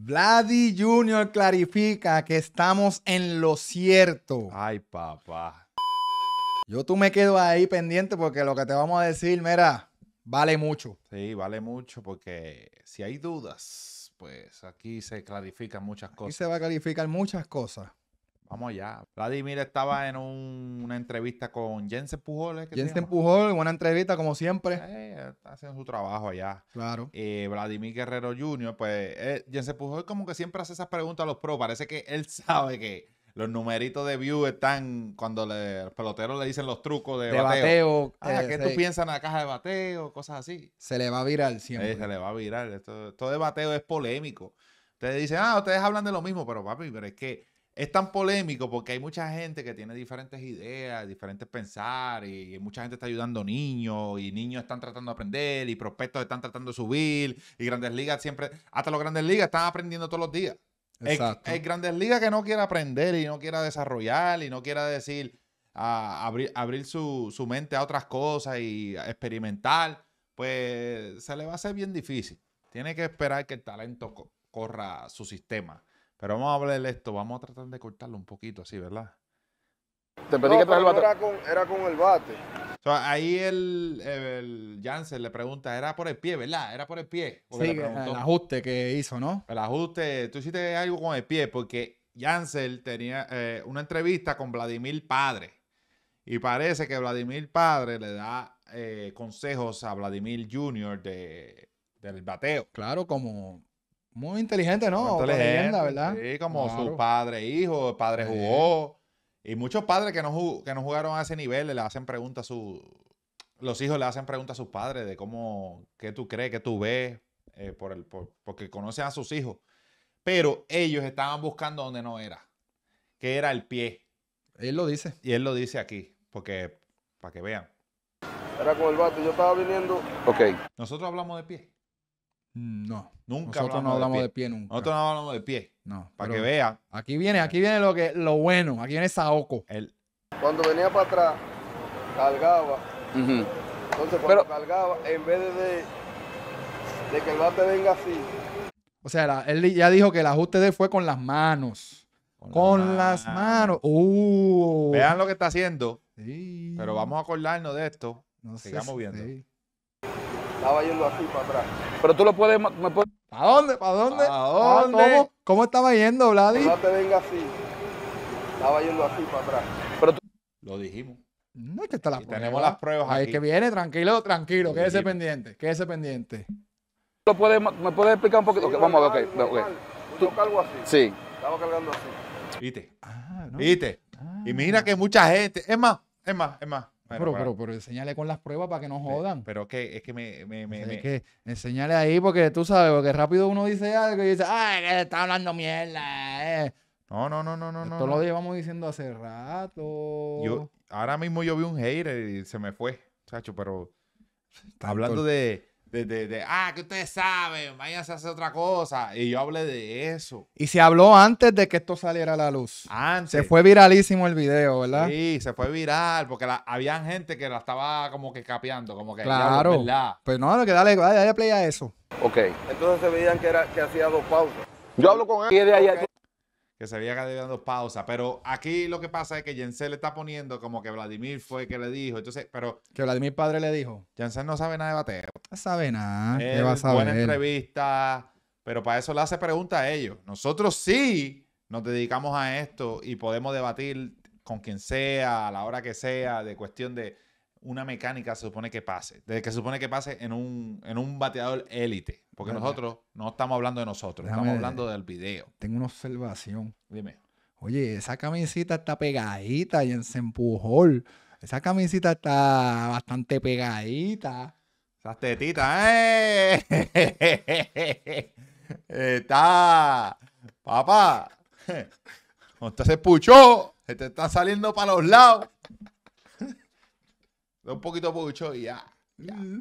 Vladi Jr. clarifica que estamos en lo cierto. Ay, papá. Yo tú me quedo ahí pendiente porque lo que te vamos a decir, mira, vale mucho. Sí, vale mucho porque si hay dudas, pues aquí se clarifican muchas cosas. Aquí se va a clarificar muchas cosas. Vamos allá. Vladimir estaba en una entrevista con Jensen Pujol. Jens Jensen Pujol, buena entrevista como siempre. está haciendo su trabajo allá. Claro. Y eh, Vladimir Guerrero Jr., pues eh, Jensen Pujol como que siempre hace esas preguntas a los pros. Parece que él sabe que los numeritos de view están cuando los peloteros le dicen los trucos de, bateo. Ah, eh, ¿qué tú piensas en la caja de bateo? Cosas así. Se le va a virar siempre. Eh, se le va a virar. Esto, esto de bateo es polémico. Ustedes dicen, ah, ustedes hablan de lo mismo, pero papi, pero es que es tan polémico porque hay mucha gente que tiene diferentes ideas, diferentes pensar, y mucha gente está ayudando niños, y niños están tratando de aprender, y prospectos están tratando de subir, y grandes ligas siempre, hasta los grandes ligas están aprendiendo todos los días. Exacto. El, grandes ligas que no quiera aprender y no quiera desarrollar y no quiera decir, ah, abrir, su, mente a otras cosas y experimentar, pues se le va a hacer bien difícil. Tiene que esperar que el talento corra su sistema pero vamos a hablar de esto, vamos a tratar de cortarlo un poquito así, ¿verdad? Te pedí que Era con, el bate. ahí el, el Janssen le pregunta, era por el pie, ¿verdad? Era por el pie. sí, el ajuste que hizo, ¿no? El ajuste, tú hiciste algo con el pie porque Janssen tenía eh, una entrevista con Vladimir Padre. Y parece que Vladimir Padre le da eh, consejos a Vladimir Jr. De, del bateo. Claro, como muy inteligente, ¿no? Muy inteligente, ¿verdad? Sí, como su padre, hijo, padre jugó. Y muchos padres que no, que jugaron a ese nivel le hacen preguntas a su... Los hijos le hacen preguntas a sus padres de cómo, qué tú crees, qué tú ves, eh, por porque conocen a sus hijos. Pero ellos estaban buscando donde no era, que era el pie. Él lo dice. Y él lo dice aquí, porque, para que vean. Era con el vato, yo estaba viniendo. Ok. Nosotros hablamos de pie. Mm, no. Nunca Nosotros no hablamos de pie. nunca. Nosotros no hablamos de pie. No. Para que vea. Aquí viene, aquí viene lo que lo bueno. Aquí viene Saoko El... Cuando venía para atrás, cargaba. Entonces, cuando cargaba, en vez de, de que el bate venga así. O sea, él ya dijo que el ajuste de él fue con las manos. Con, las manos. Uh. Vean lo que está haciendo. Pero vamos a acordarnos de esto. Sigamos viendo. Estaba yendo así para atrás. Pero tú lo puedes. Me ¿A dónde? ¿Para dónde? ¿A dónde? ¿cómo? estaba yendo, Vladi? No te venga así. Estaba yendo así para atrás. Pero Lo dijimos. No, es que está la prueba. Tenemos las pruebas Ahí que viene, tranquilo, tranquilo. quédese pendiente, quédese pendiente. ¿Lo ¿Me puedes explicar un poquito? vamos a ver, ok. Tú, Yo cargo así. Sí. Estaba cargando así. ¿Viste? Ah, no. ¿Viste? Ah. y mira que mucha gente. Es más, es más, es más pero, enseñale con las pruebas para que no jodan. Pero que, es que me. es que enséñale ahí porque tú sabes, porque rápido uno dice algo y dice, ¡ay, que está hablando mierda! Eh". No, no, no, no, no. Esto no, lo llevamos diciendo hace rato. Yo, ahora mismo yo vi un hater y se me fue, chacho, pero. Está hablando de de, de, de, ah, que ustedes saben, Váyanse a hacer otra cosa. Y yo hablé de eso. Y se habló antes de que esto saliera a la luz. Antes. Se fue viralísimo el video, ¿verdad? Sí, se fue viral, porque la, había gente que la estaba como que capeando, como que. Claro. Pues no, que dale, dale, dale play a eso. Ok. Entonces se veían que, era, que hacía dos pausas. Yo hablo con él. Y de allá, que se había dando pausa. Pero aquí lo que pasa es que Jensen le está poniendo como que Vladimir fue el que le dijo. Entonces, pero. Que Vladimir padre le dijo. Jensen no sabe nada de bateo. No sabe nada. Él, Buena entrevista. Pero para eso le hace pregunta a ellos. Nosotros sí nos dedicamos a esto y podemos debatir con quien sea, a la hora que sea, de cuestión de una mecánica se supone que pase, desde que se supone que pase en un, en un bateador élite, porque nosotros no estamos hablando de nosotros, estamos hablando del video. Tengo una observación. Dime. Oye, esa camisita está pegadita y en se empujó. Esa camisita está bastante pegadita. Esas tetitas, ¡eh! Está. Papá. Usted se puchó. Se te está saliendo para los lados un poquito pucho y ya. Mm.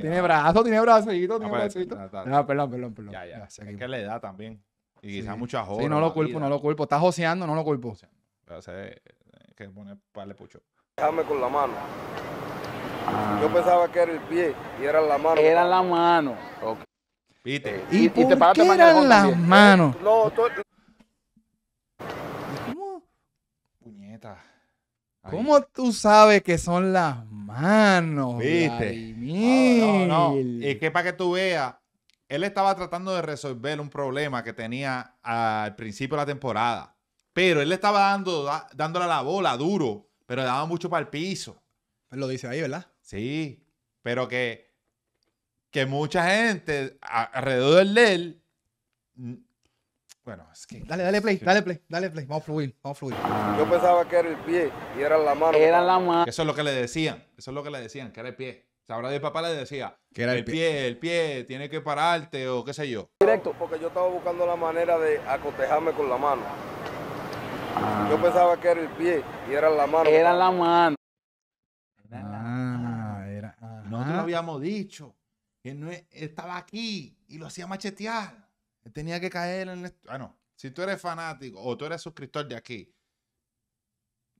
tiene brazo, tiene bracito, tiene No, ah, perdón, perdón, perdón. Ya, ya. ya es que le da también. Y quizás mucha muchas Sí, no lo culpo, no lo culpo. Está joseando, no lo culpo. Pero sé que pone para le pucho. Déjame con la mano. Ah. Yo pensaba que era el pie y era la mano. Era la mano. Okay. ¿Viste? Eh, ¿Y, por te qué eran las manos? Eh, no, tú... ¿Cómo? Puñeta. ¿Cómo tú sabes que son las manos? ¿Viste? no, Y que para que tú veas, él estaba tratando de resolver un problema que tenía al principio de la temporada. Pero él le estaba dando, dándole la bola duro, pero le daba mucho para el piso. Pues lo dice ahí, ¿verdad? Sí, pero que, que mucha gente alrededor de él bueno, es que. Dale, dale play, dale play, dale play. Vamos a fluir, vamos a fluir. Yo pensaba que era el pie y era la mano. Era la mano. Eso es lo que le decían, eso es lo que le decían, que era el pie. Sabrá de papá le decía que era el, pie? el pie, tiene que pararte o qué sé yo. Directo, porque yo estaba buscando la manera de acotejarme con la mano. Yo pensaba que era el pie y era la mano. Era la mano. Ah, era. Nosotros lo habíamos dicho. Que no estaba aquí y lo hacía machetear. Tenía que caer en esto. Ah, no. Si tú eres fanático o tú eres suscriptor de aquí,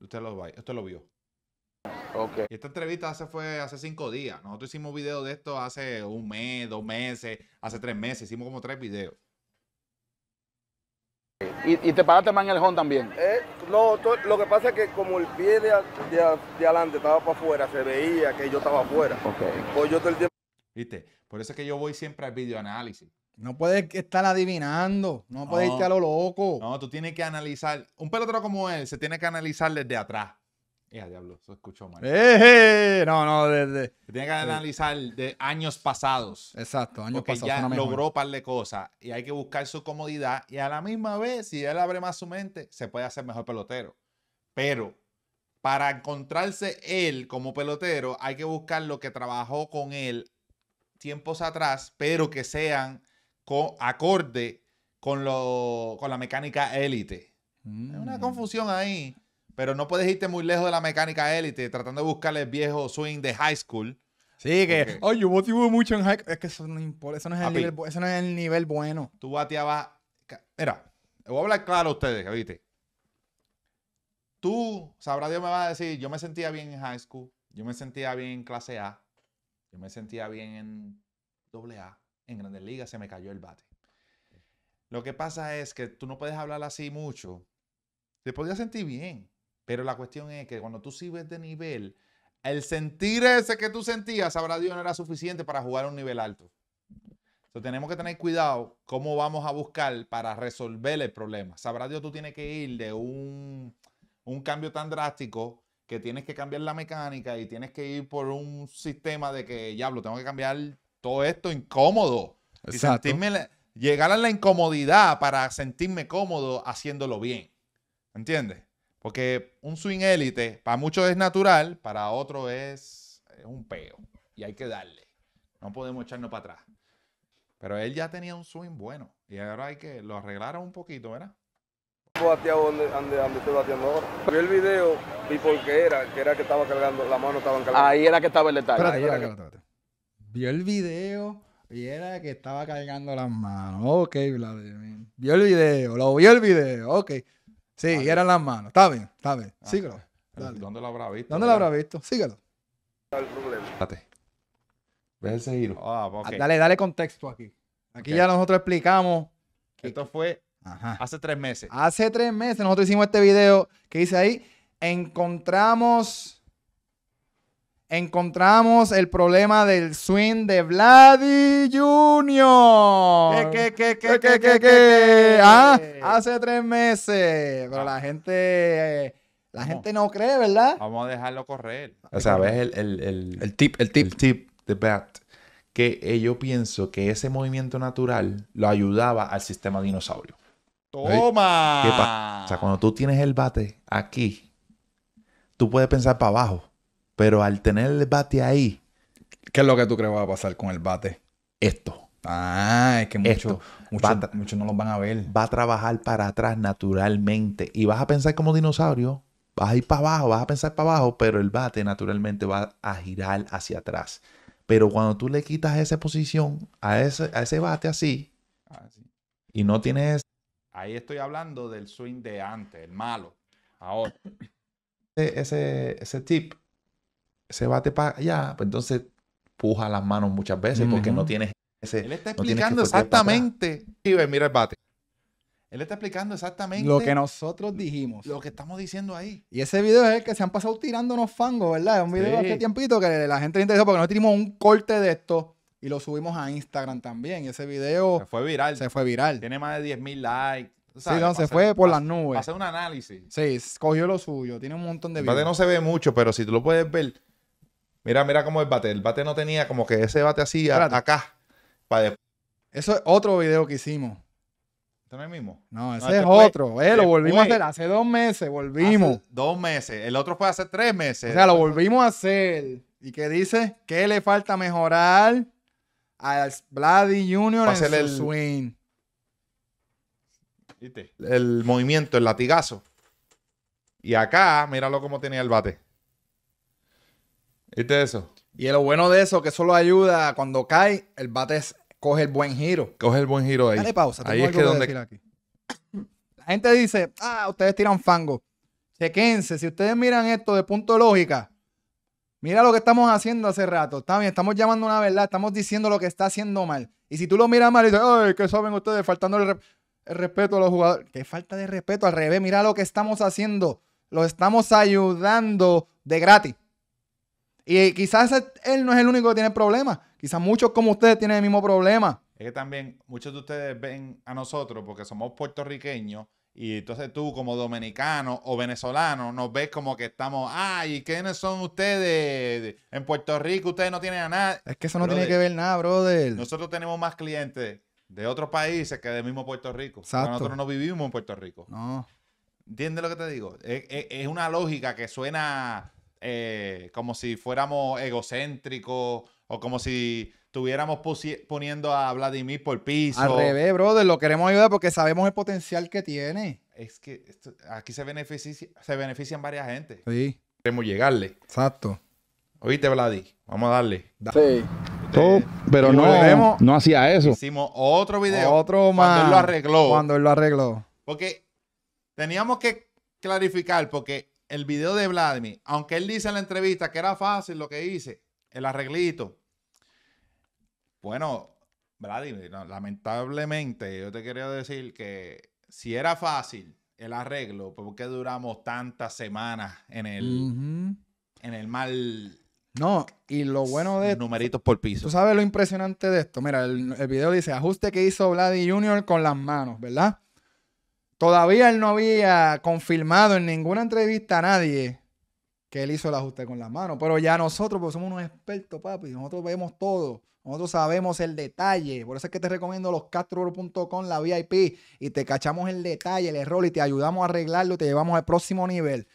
usted lo, lo vio. esta entrevista hace, fue hace cinco días. Nosotros hicimos video de esto hace un mes, dos meses, hace tres meses. Hicimos como tres videos. ¿Y, te paraste más el también? Eh, no, lo que pasa es que como el pie de, de, adelante estaba para afuera, se veía que yo estaba afuera. Okay. Pues yo todo ¿Viste? Por eso es que yo voy siempre al videoanálisis. No puedes estar adivinando, no, puedes irte a lo loco. No, tú tienes que analizar. Un pelotero como él se tiene que analizar desde atrás. Ya, diablo, eso escuchó mal. Eh, eh, no, no, desde. Se tiene que eh. analizar de años pasados. Exacto, años pasados. Porque ya logró un par de cosas y hay que buscar su comodidad. Y a la misma vez, si él abre más su mente, se puede hacer mejor pelotero. Pero para encontrarse él como pelotero, hay que buscar lo que trabajó con él tiempos atrás, pero que sean acorde con, la mecánica élite. Es una mm. confusión ahí, pero no puedes irte muy lejos de la mecánica élite tratando de buscarle el viejo swing de high school. Sí, que, oye, yo motivo mucho en high Es que eso no eso no es, el nivel, eso no es el nivel bueno. Tú bateabas. Mira, voy a hablar claro a ustedes, ¿viste? Tú, sabrá Dios me va a decir, yo me sentía bien en high school, yo me sentía bien en clase A, yo me sentía bien en doble A en Grandes Ligas se me cayó el bate. Lo que pasa es que tú no puedes hablar así mucho. Te podías sentir bien, pero la cuestión es que cuando tú subes de nivel, el sentir ese que tú sentías, sabrá Dios, no era suficiente para jugar a un nivel alto. Entonces tenemos que tener cuidado cómo vamos a buscar para resolver el problema. Sabrá Dios, tú tienes que ir de un, un cambio tan drástico que tienes que cambiar la mecánica y tienes que ir por un sistema de que, diablo, tengo que cambiar todo esto incómodo. llegar a la incomodidad para sentirme cómodo haciéndolo bien. ¿Entiendes? Porque un swing élite, para muchos es natural, para otros es, un peo. Y hay que darle. No podemos echarnos para atrás. Pero él ya tenía un swing bueno. Y ahora hay que lo arreglar un poquito, ¿verdad? bateado ahora. Vi el video y qué era, que era que estaba cargando, la mano estaba cargando. Ahí era que estaba el detalle vio el video y era que estaba cargando las manos. Ok, Vladimir. Vio el video, lo vio el video, ok. Sí, eran las manos. Está bien, está bien. Ah, Síguelo. ¿Dónde lo habrá visto? ¿Dónde lo habrá visto? Síguelo. problema. Espérate. ese giro? Ah, pues, ah, Dale, dale contexto aquí. Aquí ya nosotros explicamos. Esto fue Hace tres meses. Hace tres meses nosotros hicimos este video que dice ahí, encontramos encontramos el problema del swing de Vladi Junior. ¿Qué, qué, qué, qué, qué, qué, qué ah, Hace tres meses. Pero la ah. gente. La gente no cree, ¿verdad? Vamos a dejarlo correr. O sea, ves el, el, el, tip, el tip. tip de Bat. Que eh, yo pienso que ese movimiento natural lo ayudaba al sistema dinosaurio. ¡Toma! o sea, cuando tú tienes el bate aquí, tú puedes pensar para abajo. Pero al tener el bate ahí. ¿Qué es lo que tú crees va a pasar con el bate? Esto. Ah, es que muchos mucho, no los van a ver. Va a trabajar para atrás naturalmente. Y vas a pensar como dinosaurio. Vas a ir para abajo, vas a pensar para abajo, pero el bate naturalmente va a girar hacia atrás. Pero cuando tú le quitas esa posición a ese, bate así, ah, y no tienes Ahí estoy hablando del swing de antes, el malo. Ahora. ese, ese, tip se bate para allá, pues entonces puja las manos muchas veces porque no tienes ese. Él está explicando exactamente. Y ve, mira el bate. Él está explicando exactamente lo que nosotros dijimos. Lo que estamos diciendo ahí. Y ese video es el que se han pasado tirándonos fangos, ¿verdad? Es un video hace tiempito que la gente le interesó porque nosotros hicimos un corte de esto y lo subimos a Instagram también. Y ese video. Se fue viral. Se fue viral. Tiene más de 10.000 likes. sí, no, se fue por las nubes. Hacer un análisis. Sí, cogió lo suyo. Tiene un montón de. Videos. no se ve mucho, pero si tú lo puedes ver, Mira, mira cómo el bate. El bate no tenía como que ese bate así acá. Eso es otro video que hicimos. ¿Este no es el mismo? No, ese este es otro. Eh, lo volvimos a hacer hace dos meses. Volvimos. dos meses. El otro fue hace tres meses. O sea, lo volvimos a hacer. ¿Y qué dice? ¿Qué le falta mejorar a Vladdy Jr. en el, swing? ¿Viste? El movimiento, el latigazo. Y acá, míralo cómo tenía el bate. ¿Viste eso? Y lo bueno de eso, que eso lo ayuda cuando cae, el bate coge el buen giro. Coge el buen giro ahí. Dale pausa. Ahí es que donde... aquí. La gente dice, ah, ustedes tiran fango. Chequense, si ustedes miran esto de punto lógica, mira lo que estamos haciendo hace rato. Está bien, estamos llamando una verdad, estamos diciendo lo que está haciendo mal. Y si tú lo miras mal y dices, ay, ¿qué saben ustedes? Faltando el, respeto a los jugadores. Qué falta de respeto, al revés, mira lo que estamos haciendo. lo estamos ayudando de gratis. Y eh, quizás él no es el único que tiene problemas Quizás muchos como ustedes tienen el mismo problema. Es que también muchos de ustedes ven a nosotros porque somos puertorriqueños y entonces tú como dominicano o venezolano nos ves como que estamos, ay, ¿quiénes son ustedes? En Puerto Rico ustedes no tienen a nada. Es que eso no tiene que ver nada, brother. Nosotros tenemos más clientes de otros países que del mismo Puerto Rico. Nosotros no vivimos en Puerto Rico. No. ¿Entiendes lo que te digo? es una lógica que suena eh, como si fuéramos egocéntricos o como si estuviéramos poniendo a Vladimir por piso. Al revés, brother, lo queremos ayudar porque sabemos el potencial que tiene. Es que aquí se, beneficia, se benefician varias gente. Sí. Queremos llegarle. Exacto. Oíste, Vladi, vamos a darle. Sí. pero no, no hacía eso. Hicimos otro video. Otro más. Cuando lo arregló. Cuando él lo arregló. Porque teníamos que clarificar, porque el video de Vladimir, aunque él dice en la entrevista que era fácil lo que hice, el arreglito. Bueno, Vladimir, lamentablemente yo te quería decir que si era fácil el arreglo, pues, ¿por qué duramos tantas semanas en el, en el mal? No, y lo bueno de... Numeritos por piso. Tú sabes lo impresionante de esto. Mira, el video dice ajuste que hizo Vladimir Jr. con las manos, ¿verdad? Todavía él no había confirmado en ninguna entrevista a nadie que él hizo el ajuste con las manos. Pero ya nosotros, porque somos unos expertos, papi, nosotros vemos todo. Nosotros sabemos el detalle. Por eso es que te recomiendo los castro.com, la VIP, y te cachamos el detalle, el error, y te ayudamos a arreglarlo y te llevamos al próximo nivel.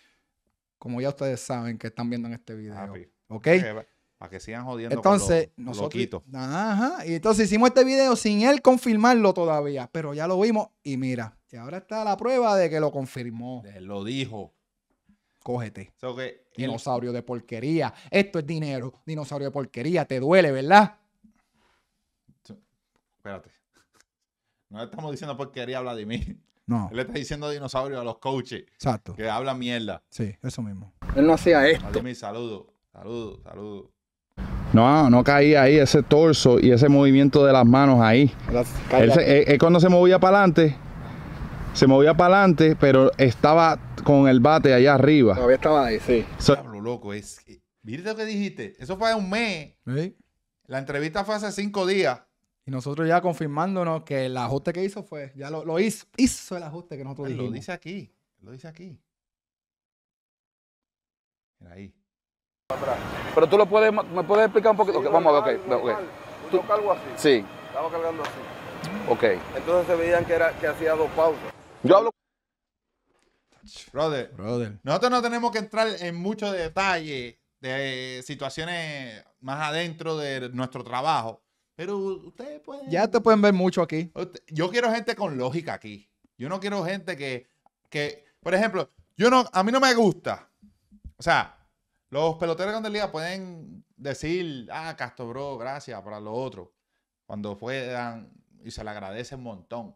Como ya ustedes saben que están viendo en este video. ¿Ok? Eh, para que sigan jodiendo entonces, con los, nosotros, Ajá. Y entonces hicimos este video sin él confirmarlo todavía. Pero ya lo vimos y mira. Y ahora está la prueba de que lo confirmó. Él lo dijo. Cógete. dinosaurio de porquería. Esto es dinero. Dinosaurio de porquería. Te duele, ¿verdad? Espérate. No le estamos diciendo porquería a Vladimir. No. Él le está diciendo dinosaurio a los coaches. Exacto. Que hablan mierda. Sí, eso mismo. Él no hacía esto. Vladimir, saludo. Saludo, saludo. No, no caía ahí ese torso y ese movimiento de las manos ahí. Es cuando se movía para adelante, se movía para adelante, pero estaba con el bate allá arriba. Todavía estaba ahí, sí. loco, es. ¿Viste lo que dijiste. Eso fue hace un mes. La entrevista fue hace cinco días. Y nosotros ya confirmándonos que el ajuste que hizo fue, ya lo, hizo, hizo el ajuste que nosotros dijimos. Lo dice aquí, lo dice aquí. Mira ahí. Pero tú lo puedes, me puedes explicar un poquito. vamos a ver, ok. okay. yo cargo así. Sí. Estaba cargando así. Ok. Entonces se veían que, era, que hacía dos pausas. Yo hablo. Brother, Brother, nosotros no tenemos que entrar en mucho detalle de eh, situaciones más adentro de nuestro trabajo, pero ustedes pueden... Ya te pueden ver mucho aquí. Yo quiero gente con lógica aquí. Yo no quiero gente que, que por ejemplo, yo no, a mí no me gusta. O sea, los peloteros de liga pueden decir, ah, Castro Bro, gracias para lo otro, cuando puedan y se le agradece un montón.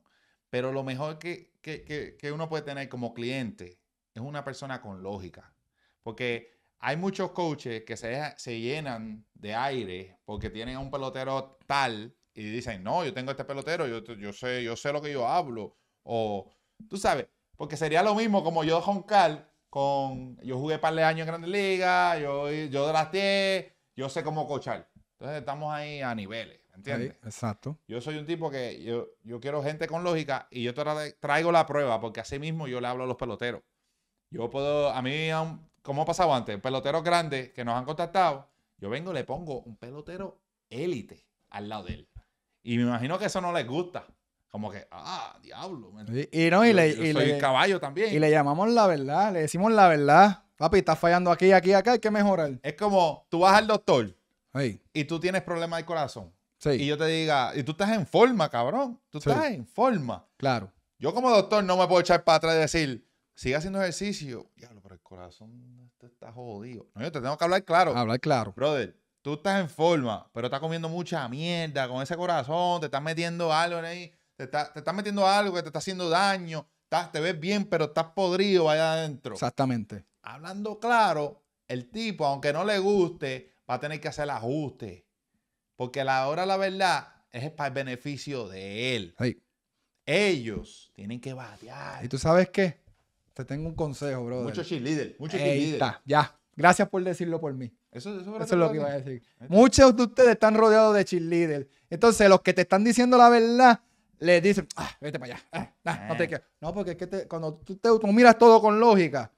Pero lo mejor que, uno puede tener como cliente es una persona con lógica. Porque hay muchos coaches que se, llenan de aire porque tienen un pelotero tal y dicen, no, yo tengo este pelotero, yo, yo, sé, yo sé lo que yo hablo. O, tú sabes, porque sería lo mismo como yo Carlos, con. Yo jugué par de años en Grandes Ligas, yo, yo 10 yo sé cómo cochar. Entonces estamos ahí a niveles, ¿entiendes? exacto. Yo soy un tipo que yo, yo quiero gente con lógica y yo traigo la prueba porque así mismo yo le hablo a los peloteros. Yo puedo, a mí, como ha pasado antes, peloteros grandes que nos han contactado, yo vengo y le pongo un pelotero élite al lado de él. Y me imagino que eso no les gusta como que, ah, diablo. Y, no, y le, soy caballo también. Y le llamamos la verdad, le decimos la verdad. Papi, estás fallando aquí, aquí, acá, hay que mejorar. Es como tú vas al doctor y tú tienes problemas del corazón. Y yo te diga, y tú estás en forma, cabrón. Tú estás en forma. Claro. Yo como doctor no me puedo echar para atrás y decir, sigue haciendo ejercicio. Diablo, pero el corazón este está jodido. No, yo te tengo que hablar claro. Hablar claro. Brother, tú estás en forma, pero estás comiendo mucha mierda con ese corazón, te estás metiendo algo en ahí te está, metiendo algo que te está haciendo daño, te ves bien, pero estás podrido allá adentro. Exactamente. Hablando claro, el tipo, aunque no le guste, va a tener que hacer ajuste Porque la hora, la verdad, es para el beneficio de él. Ellos tienen que batear. ¿Y tú sabes qué? Te tengo un consejo, brother. Mucho cheerleader. Mucho Ahí está, ya. Gracias por decirlo por mí. Eso, es lo que iba a decir. Muchos de ustedes están rodeados de líder Entonces, los que te están diciendo la verdad le dicen, ah, vete para allá, ah, ah, eh. no porque es que cuando tú, te, miras todo con lógica,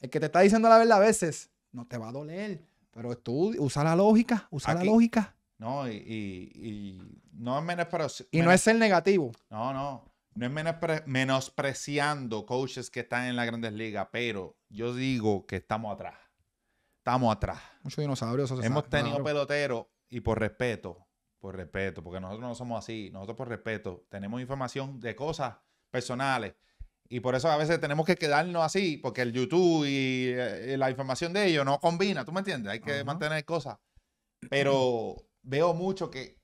el que te está diciendo la verdad a veces no te va a doler, pero tú usa la lógica, usa la lógica. No, y, no es menospreciando. Y no es ser negativo. No, no. No es menospreciando coaches que están en las grandes ligas, pero yo digo que estamos atrás. Estamos atrás. Muchos dinosaurios. Hemos tenido peloteros y por respeto, por respeto, porque nosotros no somos así, nosotros por respeto tenemos información de cosas personales. Y por eso a veces tenemos que quedarnos así, porque el YouTube y, eh, la información de ellos no combina, ¿tú me entiendes? Hay que mantener cosas. Pero veo mucho que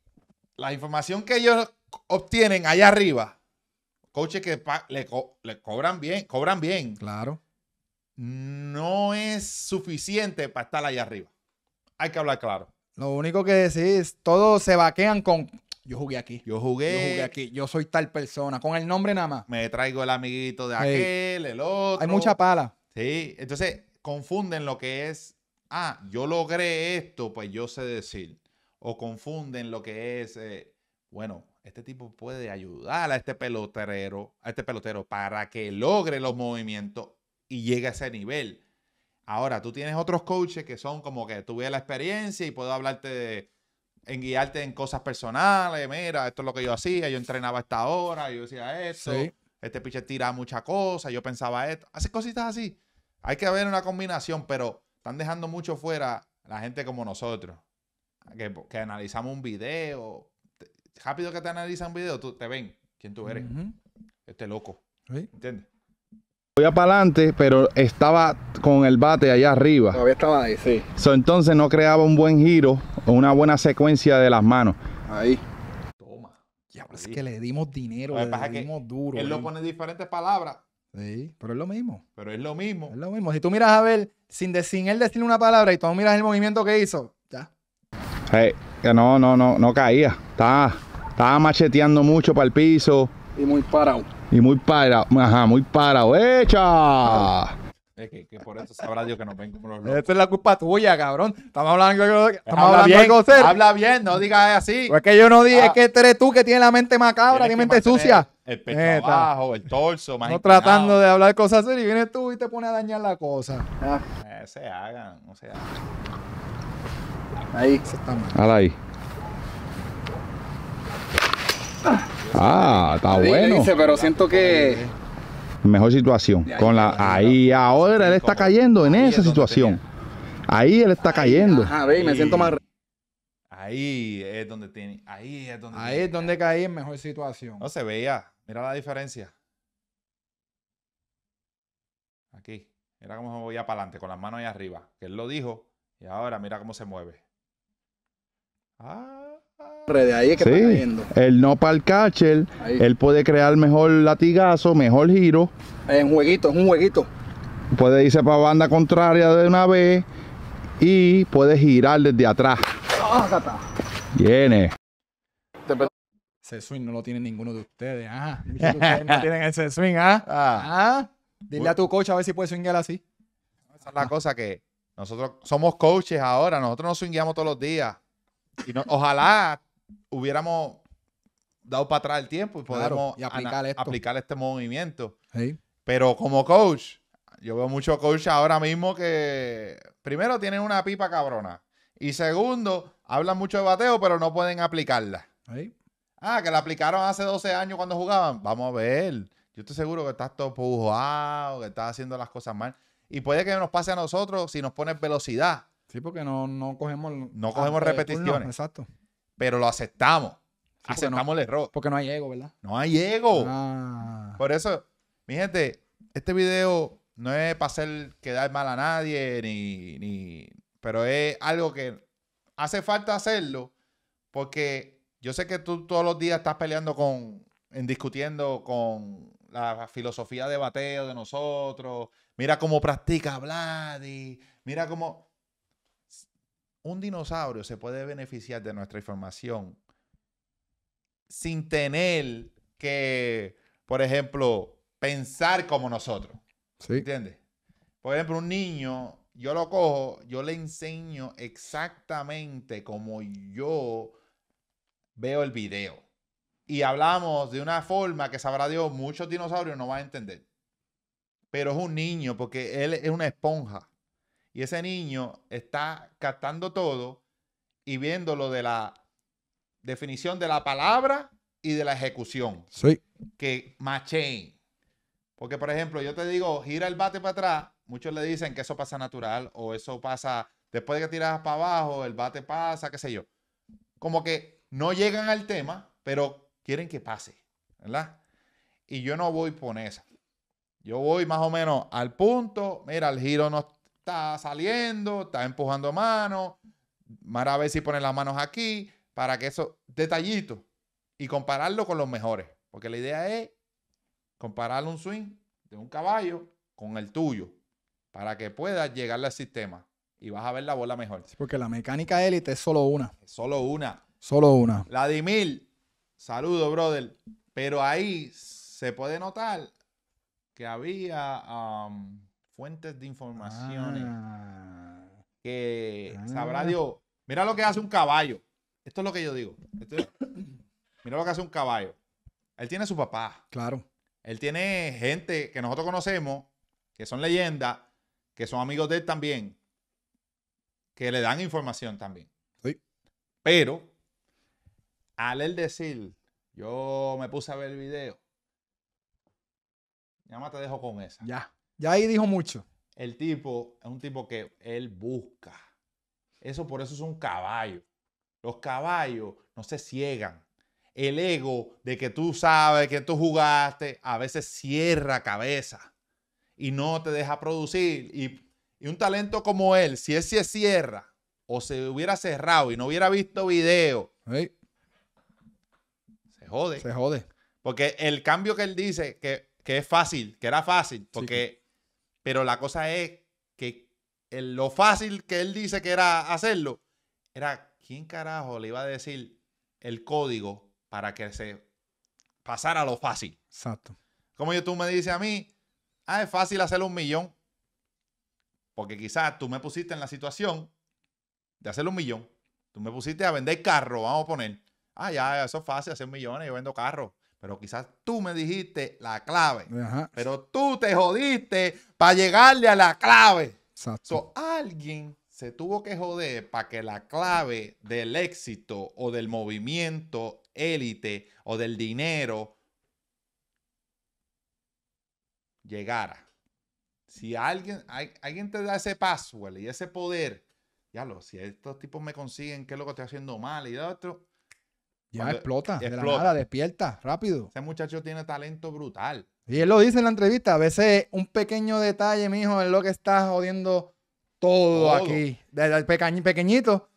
la información que ellos obtienen allá arriba, coaches que le, cobran bien, cobran bien. Claro. No es suficiente para estar allá arriba. Hay que hablar claro. Lo único que decís, todos se vaquean con yo jugué aquí. Yo jugué. Yo jugué aquí. Yo soy tal persona. Con el nombre nada más. Me traigo el amiguito de aquel, el otro. Hay mucha pala. Sí. Entonces, confunden lo que es. Ah, yo logré esto, pues yo sé decir. O confunden lo que es. Eh, bueno, este tipo puede ayudar a este pelotero, a este pelotero para que logre los movimientos y llegue a ese nivel. Ahora, tú tienes otros coaches que son como que tuve la experiencia y puedo hablarte de, en guiarte en cosas personales. Mira, esto es lo que yo hacía, yo entrenaba esta hora, yo hacía esto. Este pitcher tiraba muchas cosas, yo pensaba esto. Hace cositas así. Hay que haber una combinación, pero están dejando mucho fuera la gente como nosotros. Que, analizamos un video. Rápido que te analizan un video, tú, te ven quién tú eres. Este loco. ¿Entiendes? Voy para adelante, pero estaba con el bate allá arriba. Todavía estaba ahí, sí. entonces no creaba un buen giro o una buena secuencia de las manos. Ahí. Toma. Ya, es que le dimos dinero, le, dimos duro. Él lo ¿eh? pone en diferentes palabras. Sí, pero es lo mismo. Pero es lo mismo. Es lo mismo. Si tú miras a ver, sin, él decir una palabra y tú miras el movimiento que hizo, ya. Que no, no, no, no caía. estaba macheteando mucho para el piso. Y muy parado. Y muy para, ajá, muy parado hecha. Es que, por eso sabrá Dios que nos ven como los locos. Esa es la culpa tuya, cabrón. Estamos hablando, estamos habla hablando bien, de Habla bien, no digas así. Pues que yo no dije, es ah. que este eres tú que tienes la mente macabra, que mente sucia. El pecho eh, el torso, más No tratando de hablar cosas así y vienes tú y te pones a dañar la cosa. Ah. Eh, se hagan, no se hagan. Ahí. Se está mal. ahí. Ah, está bueno. Dice, pero siento que mejor situación. Con la ahí ahora él está cayendo en esa situación. Ahí él está cayendo. Ajá, ve, me siento más Ahí es donde tiene, ahí es donde Ahí es donde caí en mejor situación. No se veía. Mira la diferencia. Aquí. Mira cómo se movía para adelante con las manos ahí arriba, que él lo dijo y ahora mira cómo se mueve. Ah, el no para el catcher, él puede crear mejor latigazo, mejor giro. Es un jueguito, es un jueguito. Puede irse para banda contraria de una vez y puede girar desde atrás. Ah, Viene. Ese swing no lo tiene ninguno de ustedes. Ah, no tienen ese swing, ah. Ah. ¿ah? Dile a tu coach a ver si puede swingar así. Esa es la cosa que nosotros somos coaches ahora. Nosotros nos swingueamos todos los días. Y no, ojalá hubiéramos dado para atrás el tiempo y podemos aplicar, este movimiento. Pero como coach, yo veo muchos coaches ahora mismo que primero tienen una pipa cabrona y segundo, hablan mucho de bateo pero no pueden aplicarla. Ah, que la aplicaron hace 12 años cuando jugaban. Vamos a ver. Yo estoy seguro que estás todo pujado, que estás haciendo las cosas mal. Y puede que nos pase a nosotros si nos pones velocidad. Sí, porque no, no cogemos... No cogemos repeticiones. exacto pero lo aceptamos. aceptamos el error. Porque no hay ego, ¿verdad? No hay ego. Ah. Por eso, mi gente, este video no es para hacer quedar mal a nadie, ni, ni, pero es algo que hace falta hacerlo porque yo sé que tú todos los días estás peleando con, en discutiendo con la filosofía de bateo de nosotros. Mira cómo practica Vladi. Mira cómo un dinosaurio se puede beneficiar de nuestra información sin tener que, por ejemplo, pensar como nosotros. Sí. ¿Entiendes? Por ejemplo, un niño, yo lo cojo, yo le enseño exactamente como yo veo el video. Y hablamos de una forma que sabrá Dios, muchos dinosaurios no van a entender. Pero es un niño porque él es una esponja. Y ese niño está captando todo y viendo lo de la definición de la palabra y de la ejecución. Sí. Que maché. Porque, por ejemplo, yo te digo, gira el bate para atrás. Muchos le dicen que eso pasa natural o eso pasa después de que tiras para abajo, el bate pasa, qué sé yo. Como que no llegan al tema, pero quieren que pase, ¿verdad? Y yo no voy por esa. Yo voy más o menos al punto, mira, el giro no, está saliendo, está empujando mano, Mara a ver si pone las manos aquí, para que eso, detallito, y compararlo con los mejores. Porque la idea es comparar un swing de un caballo con el tuyo, para que pueda llegarle al sistema y vas a ver la bola mejor. porque la mecánica élite es solo una. solo una. Solo una. Vladimir, saludo, brother. Pero ahí se puede notar que había um, fuentes de informaciones. Eh, ah. que ah. sabrá Dios. Mira lo que hace un caballo. Esto es lo que yo digo. mira lo que hace un caballo. Él tiene su papá. Claro. Él tiene gente que nosotros conocemos, que son leyendas, que son amigos de él también, que le dan información también. Sí. Pero, al él decir, yo me puse a ver el video, ya más te dejo con esa. Ya. Ya ahí dijo mucho. El tipo es un tipo que él busca. Eso por eso es un caballo. Los caballos no se ciegan. El ego de que tú sabes que tú jugaste a veces cierra cabeza y no te deja producir. Y, un talento como él, si él se cierra o se hubiera cerrado y no hubiera visto video, se jode. Se jode. Porque el cambio que él dice que, es fácil, que era fácil, porque pero la cosa es que lo fácil que él dice que era hacerlo, era quién carajo le iba a decir el código para que se pasara lo fácil. Exacto. Como tú me dices a mí, ah, es fácil hacer un millón. Porque quizás tú me pusiste en la situación de hacer un millón. Tú me pusiste a vender carro, vamos a poner. Ah, ya, eso es fácil, hacer millones, yo vendo carro. Pero quizás tú me dijiste la clave. Pero tú te jodiste para llegarle a la clave. Exacto. So, alguien se tuvo que joder para que la clave del éxito o del movimiento élite o del dinero llegara. Si alguien, alguien te da ese password y ese poder, ya lo, si estos tipos me consiguen, ¿qué es lo que estoy haciendo mal? Y otro, ya explota, de la nada, despierta, rápido. Ese muchacho tiene talento brutal. Y él lo dice en la entrevista, a veces un pequeño detalle, mijo, es lo que está jodiendo todo, aquí. Desde el pequeñito.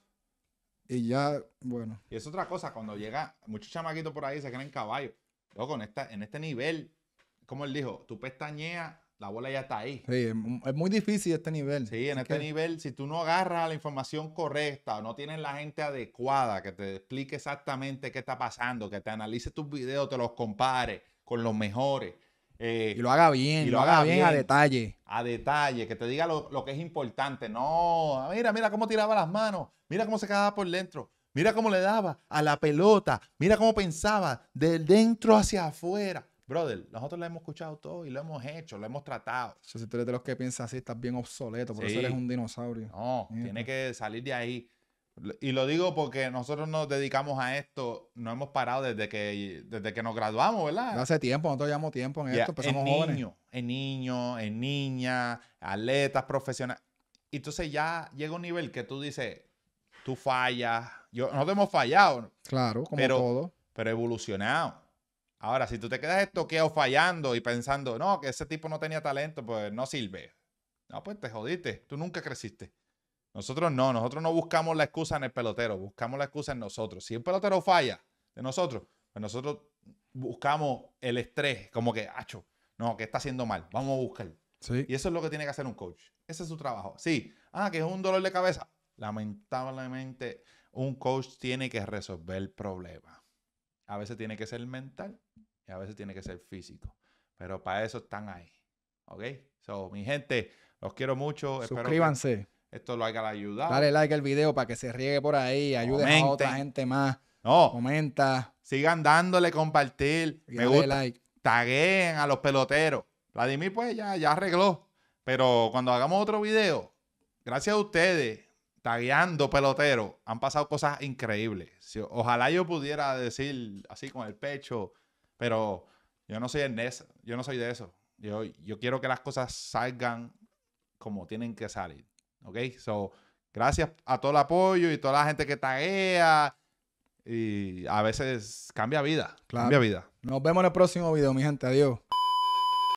Y ya, bueno. Y es otra cosa, cuando llega, muchos chamaquitos por ahí se creen caballos. Loco, en, en este nivel, como él dijo, tú pestañeas la bola ya está ahí. Sí, es muy difícil este nivel. Sí, en este nivel, si tú no agarras la información correcta o no tienes la gente adecuada que te explique exactamente qué está pasando, que te analice tus videos, te los compare con los mejores. Eh, y lo haga bien, y lo, haga, bien, a detalle. A detalle, que te diga lo, que es importante. No, mira, mira cómo tiraba las manos, mira cómo se quedaba por dentro, mira cómo le daba a la pelota, mira cómo pensaba del dentro hacia afuera. Brother, nosotros lo hemos escuchado todo y lo hemos hecho, lo hemos tratado. si tú eres de los que piensas así, estás bien obsoleto, porque eso eres un dinosaurio. No, tiene pues. que salir de ahí. Y lo digo porque nosotros nos dedicamos a esto, no hemos parado desde que, desde que nos graduamos, ¿verdad? hace tiempo, nosotros llevamos tiempo en esto, empezamos pues en jóvenes. en niños, en niñas, atletas profesionales. Y Entonces ya llega un nivel que tú dices, tú fallas, yo, nosotros hemos fallado. Claro, como todo. Pero evolucionado. Ahora, si tú te quedas estoqueado fallando y pensando, no, que ese tipo no tenía talento, pues no sirve. No, pues te jodiste, tú nunca creciste. Nosotros no, nosotros no buscamos la excusa en el pelotero, buscamos la excusa en nosotros. Si el pelotero falla de nosotros, pues nosotros buscamos el estrés, como que, hacho, no, que está haciendo mal, vamos a buscar. Y eso es lo que tiene que hacer un coach. Ese es su trabajo. Sí, ah, que es un dolor de cabeza. Lamentablemente, un coach tiene que resolver problemas. A veces tiene que ser mental y a veces tiene que ser físico. Pero para eso están ahí. ¿Ok? So, mi gente, los quiero mucho. Suscríbanse. esto lo haga la ayuda. Dale like al video para que se riegue por ahí. Ayuden a otra gente más. No. Comenta. Sigan dándole compartir. Me dale gusta. like. Taguen a los peloteros. Vladimir, pues ya, ya arregló. Pero cuando hagamos otro video, gracias a ustedes tagueando pelotero, han pasado cosas increíbles. ojalá yo pudiera decir así con el pecho, pero yo no soy eso yo no soy de eso. Yo, yo quiero que las cosas salgan como tienen que salir. ¿Ok? So, gracias a todo el apoyo y toda la gente que taguea. Y a veces cambia vida. Cambia vida. Nos vemos en el próximo video, mi gente. Adiós.